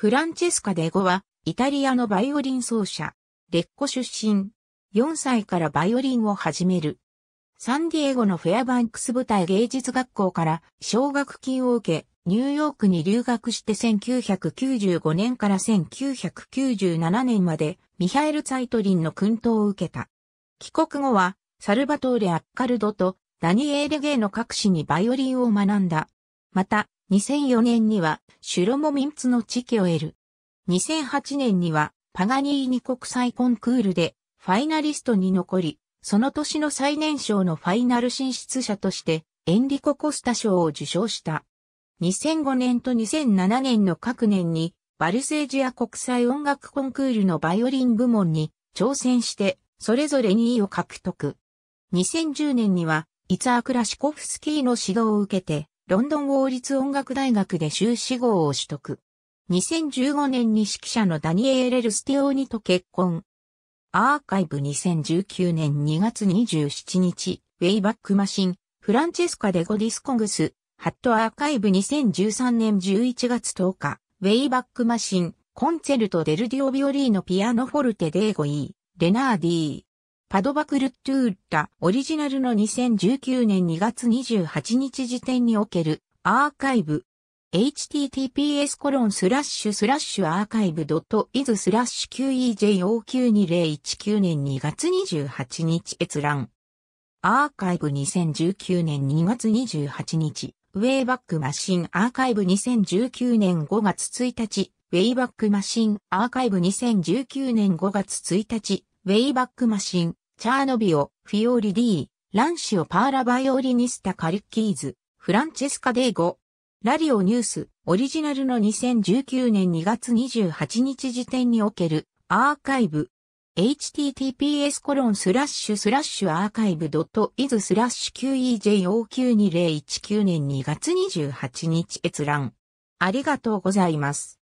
フランチェスカ・デゴは、イタリアのバイオリン奏者、レッコ出身。4歳からバイオリンを始める。サンディエゴのフェアバンクス舞台芸術学校から奨学金を受け、ニューヨークに留学して1995年から1997年までミハエル・ツァイトリンの訓導を受けた。帰国後はサルバトーレ・アッカルドとダニエーレ・ゲイの各市にバイオリンを学んだ。また、2004年にはシュロモミンツの地域を得る。2008年にはパガニーニ国際コンクールでファイナリストに残り、その年の最年少のファイナル進出者としてエンリコ・コスタ賞を受賞した。2005年と2007年の各年にバルセージア国際音楽コンクールのバイオリン部門に挑戦して、それぞれ2位を獲得。2010年には、イツアー・クラシコフスキーの指導を受けて、ロンドン王立音楽大学で修士号を取得。2015年に指揮者のダニエーレ・ルスティオーニと結婚。アーカイブ2019年2月27日、ウェイバックマシン、フランチェスカ・デゴディスコングス、ハットアーカイブ2013年11月10日、ウェイバックマシン、コンセェルト・デルディオ・ビオリーのピアノフォルテ・デーゴイー、レナーディー。パドバクルットゥーッタオリジナルの2019年2月28日時点におけるアーカイブ https コロンスラッシュスラッシュアーカイブドットイズスラッシュ QEJO92019 年2月28日閲覧アーカイブ2019年2月28日ウェイバックマシンアーカイブ2019年5月1日ウェイバックマシンアーカイブ2019年5月1日ウェイバックマシンチャーノビオ、フィオリディ、ランシオパーラバイオリニスタカリッキーズ、フランチェスカデーゴ、ラリオニュース、オリジナルの2019年2月28日時点におけるアーカイブ、https コロンスラッシュスラッシュアーカイブドットイズスラッシュ QEJO92019 年2月28日閲覧。ありがとうございます。